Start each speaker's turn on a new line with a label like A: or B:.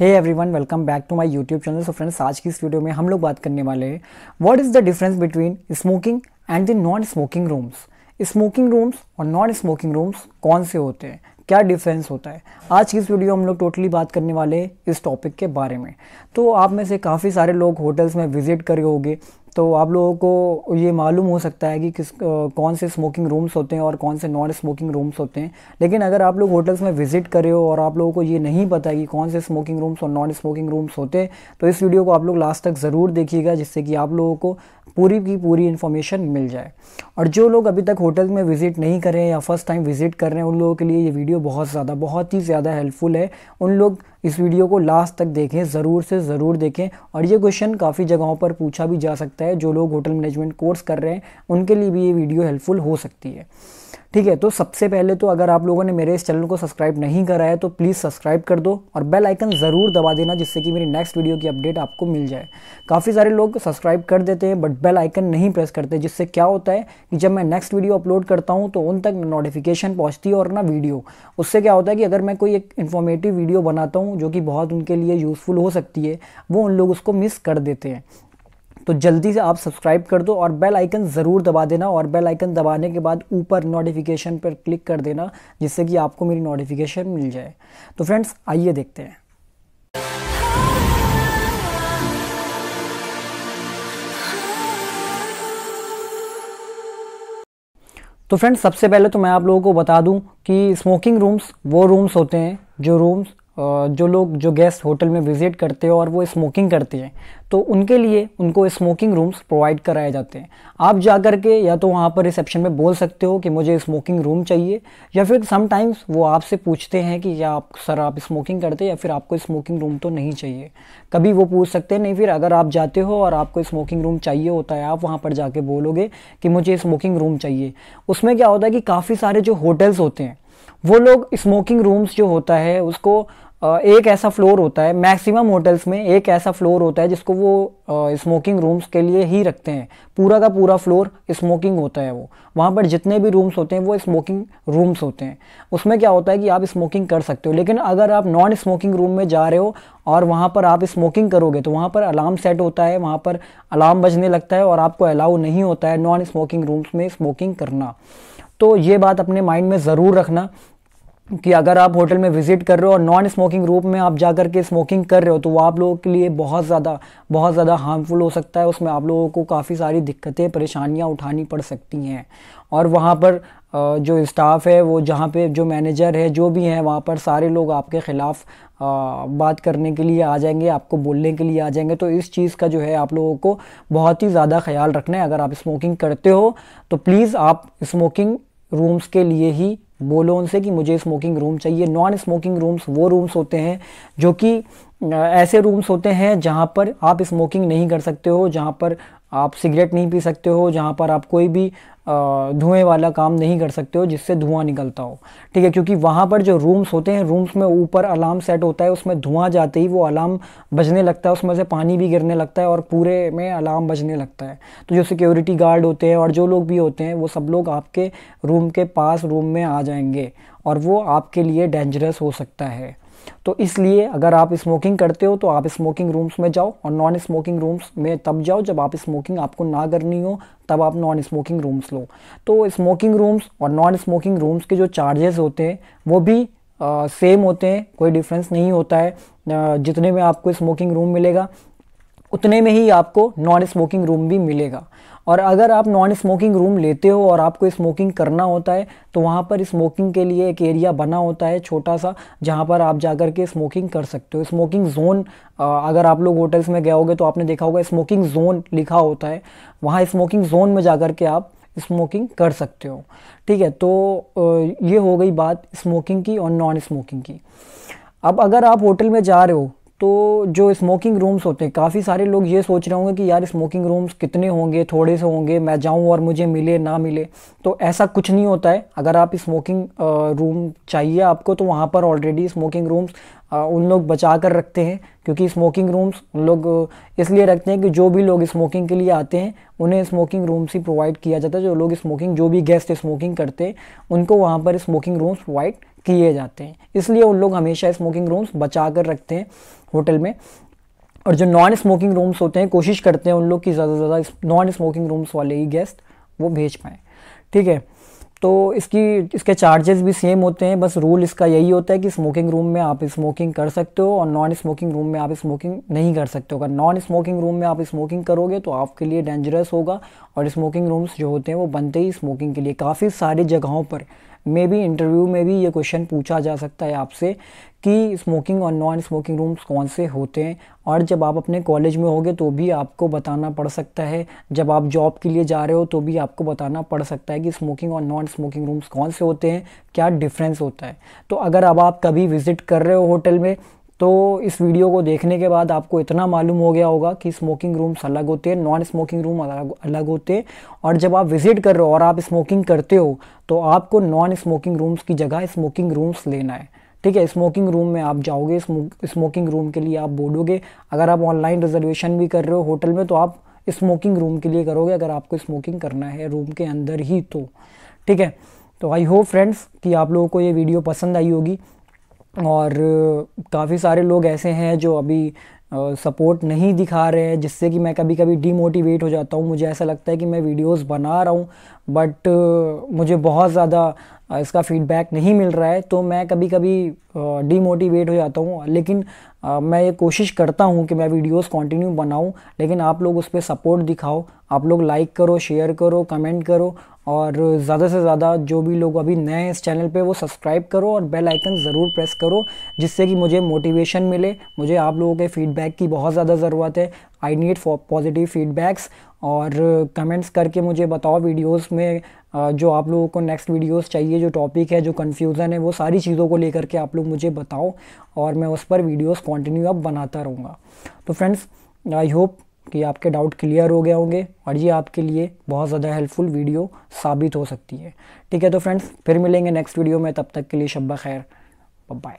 A: hey everyone welcome back to my YouTube channel so friends आज की इस video में हम लोग बात करने वाले हैं what is the difference between smoking and the non smoking rooms smoking rooms और नॉन स्मोकिंग रूम्स कौन से होते हैं क्या डिफरेंस होता है आज की इस वीडियो हम लोग टोटली बात करने वाले हैं इस टॉपिक के बारे में तो आप में से काफ़ी सारे लोग होटल्स में विजिट करे होंगे तो आप लोगों को ये मालूम हो सकता है कि किस कौन से स्मोकिंग रूम्स होते हैं और कौन से नॉन स्मोकिंग रूम्स होते हैं लेकिन अगर आप लोग होटल्स में विजिट करे हो और आप लोगों को ये नहीं पता कि कौन से स्मोकिंग रूम्स और नॉन स्मोकिंग रूम्स होते हैं तो इस वीडियो को आप लोग लास्ट तक ज़रूर देखिएगा जिससे कि आप लोगों को पूरी की पूरी इन्फॉर्मेशन मिल जाए और जो लोग अभी तक होटल में विज़िट नहीं करें या फर्स्ट टाइम विज़िट कर रहे हैं उन लोगों के लिए ये वीडियो बहुत ज़्यादा बहुत ही ज़्यादा हेल्पफुल है उन लोग इस वीडियो को लास्ट तक देखें ज़रूर से ज़रूर देखें और ये क्वेश्चन काफ़ी जगहों पर पूछा भी जा सकता है जो लोग होटल मैनेजमेंट कोर्स कर रहे हैं उनके लिए भी ये वीडियो हेल्पफुल हो सकती है ठीक है तो सबसे पहले तो अगर आप लोगों ने मेरे इस चैनल को सब्सक्राइब नहीं करा है तो प्लीज़ सब्सक्राइब कर दो और बेल आइकन ज़रूर दबा देना जिससे कि मेरी नेक्स्ट वीडियो की अपडेट आपको मिल जाए काफ़ी सारे लोग सब्सक्राइब कर देते हैं बट बेल आइकन नहीं प्रेस करते जिससे क्या होता है कि जब मैं नेक्स्ट वीडियो अपलोड करता हूँ तो उन तक नोटिफिकेशन पहुँचती है और ना वीडियो उससे क्या होता है कि अगर मैं कोई एक इन्फॉर्मेटिव वीडियो बनाता हूँ जो कि बहुत उनके लिए यूज़फुल हो सकती है वो उन लोग उसको मिस कर देते हैं तो जल्दी से आप सब्सक्राइब कर दो और बेल आइकन ज़रूर दबा देना और बेल आइकन दबाने के बाद ऊपर नोटिफिकेशन पर क्लिक कर देना जिससे कि आपको मेरी नोटिफिकेशन मिल जाए तो फ्रेंड्स आइए देखते हैं तो फ्रेंड्स सबसे पहले तो मैं आप लोगों को बता दूं कि स्मोकिंग रूम्स वो रूम्स होते हैं जो रूम्स जो लोग जो गेस्ट होटल में विज़िट करते हैं और वो स्मोकिंग करते हैं तो उनके लिए उनको स्मोकिंग रूम्स प्रोवाइड कराए जाते हैं आप जा कर के या तो वहाँ पर रिसेप्शन में बोल सकते हो कि मुझे स्मोकिंग रूम चाहिए या फिर समटाइम्स वो आपसे पूछते हैं कि या आप सर आप स्मोकिंग करते या फिर आपको स्मोकिंग रूम तो नहीं चाहिए कभी वो पूछ सकते हैं नहीं फिर अगर आप जाते हो और आपको स्मोकिंग रूम चाहिए होता है आप वहाँ पर जाके बोलोगे कि मुझे स्मोकिंग रूम चाहिए उसमें क्या होता है कि काफ़ी सारे जो होटल्स होते हैं वो लोग स्मोकिंग रूम्स जो होता है उसको एक ऐसा फ्लोर होता है मैक्सिमम होटल्स में एक ऐसा फ्लोर होता है जिसको वो स्मोकिंग रूम्स के लिए ही रखते हैं पूरा का पूरा फ्लोर स्मोकिंग होता है वो वहाँ पर जितने भी रूम्स होते हैं वो स्मोकिंग रूम्स होते हैं उसमें क्या होता है कि आप स्मोकिंग कर सकते हो लेकिन अगर आप नॉन स्मोकिंग रूम में जा रहे हो और वहाँ पर आप स्मोकिंग करोगे तो वहाँ पर अलार्म सेट होता है वहाँ पर अलार्म बजने लगता है और आपको अलाउ नहीं होता है नॉन स्मोकिंग रूम्स में स्मोकिंग करना तो ये बात अपने माइंड में ज़रूर रखना कि अगर आप होटल में विज़िट कर रहे हो और नॉन स्मोकिंग रूप में आप जा कर के स्मोकिंग कर रहे हो तो वो आप लोगों के लिए बहुत ज़्यादा बहुत ज़्यादा हार्मफुल हो सकता है उसमें आप लोगों को काफ़ी सारी दिक्कतें परेशानियाँ उठानी पड़ सकती हैं और वहाँ पर जो स्टाफ है वो जहाँ पे जो मैनेजर है जो भी हैं वहाँ पर सारे लोग आपके ख़िलाफ़ बात करने के लिए आ जाएंगे आपको बोलने के लिए आ जाएंगे तो इस चीज़ का जो है आप लोगों को बहुत ही ज़्यादा ख्याल रखना है अगर आप स्मोकिंग करते हो तो प्लीज़ आप स्मोकिंग रूम्स के लिए ही बोलो उनसे कि मुझे स्मोकिंग रूम चाहिए नॉन स्मोकिंग रूम्स वो रूम्स होते हैं जो कि ऐसे रूम्स होते हैं जहाँ पर आप स्मोकिंग नहीं कर सकते हो जहाँ पर आप सिगरेट नहीं पी सकते हो जहाँ पर आप कोई भी धुएं वाला काम नहीं कर सकते हो जिससे धुआं निकलता हो ठीक है क्योंकि वहाँ पर जो रूम्स होते हैं रूम्स में ऊपर अलार्म सेट होता है उसमें धुआं जाते ही वो अलार्म बजने लगता है उसमें से पानी भी गिरने लगता है और पूरे में अलार्म बजने लगता है तो जो सिक्योरिटी गार्ड होते हैं और जो लोग भी होते हैं वो सब लोग आपके रूम के पास रूम में आ जाएंगे और वो आपके लिए डेंजरस हो सकता है तो इसलिए अगर आप स्मोकिंग करते हो तो आप स्मोकिंग रूम्स में जाओ और नॉन स्मोकिंग रूम्स में तब जाओ जब आप स्मोकिंग आपको ना करनी हो तब आप नॉन स्मोकिंग रूम्स लो तो स्मोकिंग रूम्स और नॉन स्मोकिंग रूम्स के जो चार्जेस होते हैं वो भी सेम होते हैं कोई डिफरेंस नहीं होता है जितने में आपको स्मोकिंग रूम मिलेगा उतने में ही आपको नॉन स्मोकिंग रूम भी मिलेगा और अगर आप नॉन स्मोकिंग रूम लेते हो और आपको स्मोकिंग करना होता है तो वहाँ पर स्मोकिंग के लिए एक एरिया बना होता है छोटा सा जहाँ पर आप जा कर के स्मोकिंग कर सकते हो स्मोकिंग जोन अगर आप लोग होटल्स में गए होगे तो आपने देखा होगा स्मोकिंग जोन लिखा होता है वहाँ स्मोकिंग जोन में जा कर के आप स्मोकिंग कर सकते हो ठीक है तो ये हो गई बात स्मोकिंग की और नॉन स्मोकिंग की अब अगर आप होटल में जा रहे हो तो जो स्मोकिंग रूम्स होते हैं काफ़ी सारे लोग ये सोच रहे होंगे कि यार स्मोकिंग रूम्स कितने होंगे थोड़े से होंगे मैं जाऊं और मुझे मिले ना मिले तो ऐसा कुछ नहीं होता है अगर आप स्मोकिंग रूम चाहिए आपको तो वहाँ पर ऑलरेडी स्मोकिंग रूम्स उन लोग बचा कर रखते हैं क्योंकि स्मोकिंग रूम्स उन लोग इसलिए रखते हैं कि जो भी लोग स्मोकिंग के लिए आते हैं उन्हें स्मोकिंग रूम्स ही प्रोवाइड किया जाता है जो लोग स्मोकिंग जो भी गेस्ट स्मोकिंग करते हैं उनको वहाँ पर स्मोकिंग रूम्स प्रोवाइड किए जाते हैं इसलिए उन लोग हमेशा स्मोकिंग रूम्स बचा कर रखते हैं होटल में और जो नॉन स्मोकिंग रूम्स होते हैं कोशिश करते हैं उन लोग की ज़्यादा से ज़्यादा नॉन स्मोकिंग रूम्स वाले ही गेस्ट वो भेज पाएँ ठीक है तो इसकी इसके चार्जेस भी सेम होते हैं बस रूल इसका यही होता है कि स्मोकिंग रूम में आप स्मोकिंग कर सकते हो और नॉन स्मोकिंग रूम में आप स्मोकिंग नहीं कर सकते हो अगर नॉन स्मोकिंग रूम में आप स्मोकिंग करोगे तो आपके लिए डेंजरस होगा और स्मोकिंग रूम्स जो होते हैं वो बनते ही स्मोकिंग के लिए काफ़ी सारी जगहों पर मे बी इंटरव्यू में भी ये क्वेश्चन पूछा जा सकता है आपसे कि स्मोकिंग और नॉन स्मोकिंग रूम्स कौन से होते हैं और जब आप अपने कॉलेज में होगे तो भी आपको बताना पड़ सकता है जब आप जॉब के लिए जा रहे हो तो भी आपको बताना पड़ सकता है कि स्मोकिंग और नॉन स्मोकिंग रूम्स कौन से होते हैं क्या डिफरेंस होता है तो अगर अब आप कभी विज़िट कर रहे हो होटल में तो इस वीडियो को देखने के बाद आपको इतना मालूम हो गया होगा कि स्मोकिंग रूम्स अलग होते हैं नॉन स्मोकिंग रूम अलग होते हैं और जब आप विजिट कर रहे हो और आप स्मोकिंग करते हो तो आपको नॉन स्मोकिंग रूम्स की जगह स्मोकिंग रूम्स लेना है ठीक है स्मोकिंग रूम में आप जाओगे स्मोकिंग रूम के लिए आप बोलोगे अगर आप ऑनलाइन रिजर्वेशन भी कर रहे हो होटल में तो आप स्मोकिंग रूम के लिए करोगे अगर आपको स्मोकिंग करना है रूम के अंदर ही तो ठीक है तो आई होप फ्रेंड्स कि आप लोगों को ये वीडियो पसंद आई होगी और काफ़ी सारे लोग ऐसे हैं जो अभी सपोर्ट नहीं दिखा रहे हैं जिससे कि मैं कभी कभी डीमोटिवेट हो जाता हूँ मुझे ऐसा लगता है कि मैं वीडियोस बना रहा हूँ बट मुझे बहुत ज़्यादा इसका फीडबैक नहीं मिल रहा है तो मैं कभी कभी डीमोटिवेट हो जाता हूँ लेकिन मैं ये कोशिश करता हूँ कि मैं वीडियोस कंटिन्यू बनाऊँ लेकिन आप लोग उस पर सपोर्ट दिखाओ आप लोग लाइक करो शेयर करो कमेंट करो और ज़्यादा से ज़्यादा जो भी लोग अभी नए हैं इस चैनल पे वो सब्सक्राइब करो और बेल आइकन ज़रूर प्रेस करो जिससे कि मुझे मोटिवेशन मिले मुझे आप लोगों के फीडबैक की बहुत ज़्यादा ज़रूरत है I need for positive feedbacks और कमेंट्स uh, करके मुझे बताओ वीडियोस में uh, जो आप लोगों को नेक्स्ट वीडियोस चाहिए जो टॉपिक है जो कन्फ्यूज़न है वो सारी चीज़ों को लेकर के आप लोग मुझे बताओ और मैं उस पर वीडियोस कंटिन्यू अब बनाता रहूँगा तो फ्रेंड्स आई होप कि आपके डाउट क्लियर हो गए होंगे और ये आपके लिए बहुत ज़्यादा हेल्पफुल वीडियो साबित हो सकती है ठीक है तो फ्रेंड्स फिर मिलेंगे नेक्स्ट वीडियो में तब तक के लिए शब्बा खैर बाय